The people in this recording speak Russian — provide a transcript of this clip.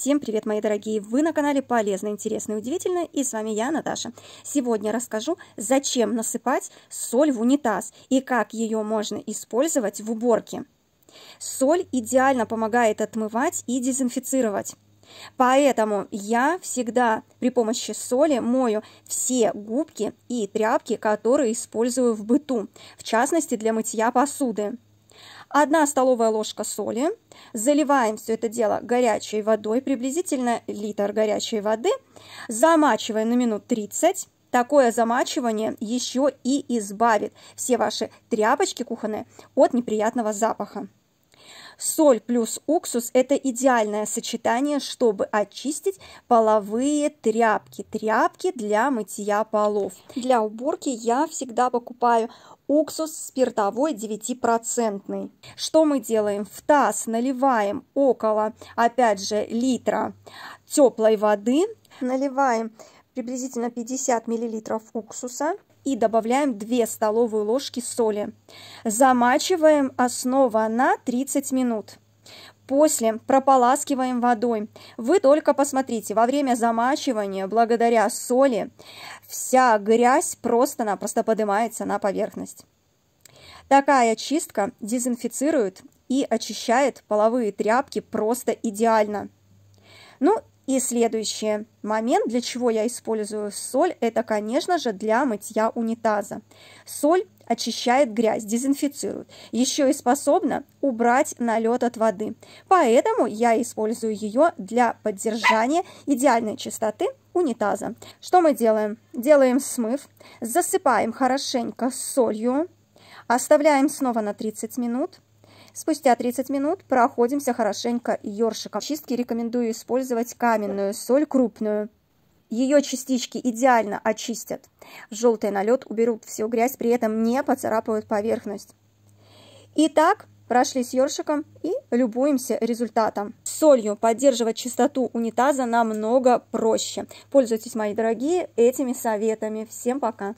Всем привет, мои дорогие! Вы на канале Полезно, Интересно и Удивительно, и с вами я, Наташа. Сегодня расскажу, зачем насыпать соль в унитаз и как ее можно использовать в уборке. Соль идеально помогает отмывать и дезинфицировать. Поэтому я всегда при помощи соли мою все губки и тряпки, которые использую в быту, в частности для мытья посуды. 1 столовая ложка соли. Заливаем все это дело горячей водой, приблизительно литр горячей воды. Замачиваем на минут 30. Такое замачивание еще и избавит все ваши тряпочки кухонные от неприятного запаха. Соль плюс уксус – это идеальное сочетание, чтобы очистить половые тряпки. Тряпки для мытья полов. Для уборки я всегда покупаю уксус спиртовой 9%. Что мы делаем? В таз наливаем около, опять же, литра теплой воды, наливаем приблизительно 50 миллилитров уксуса и добавляем 2 столовые ложки соли. Замачиваем основа на 30 минут. После прополаскиваем водой. Вы только посмотрите, во время замачивания, благодаря соли, вся грязь просто-напросто поднимается на поверхность. Такая чистка дезинфицирует и очищает половые тряпки просто идеально. Ну и следующий момент, для чего я использую соль, это, конечно же, для мытья унитаза. Соль очищает грязь, дезинфицирует. Еще и способна убрать налет от воды. Поэтому я использую ее для поддержания идеальной чистоты унитаза. Что мы делаем? Делаем смыв, засыпаем хорошенько солью, оставляем снова на 30 минут. Спустя 30 минут проходимся хорошенько ёршиком. Чистки рекомендую использовать каменную соль крупную ее частички идеально очистят. Желтый налет уберут всю грязь, при этом не поцарапают поверхность. Итак, прошли с ёршиком и любуемся результатом. солью поддерживать чистоту унитаза намного проще. Пользуйтесь, мои дорогие, этими советами. Всем пока!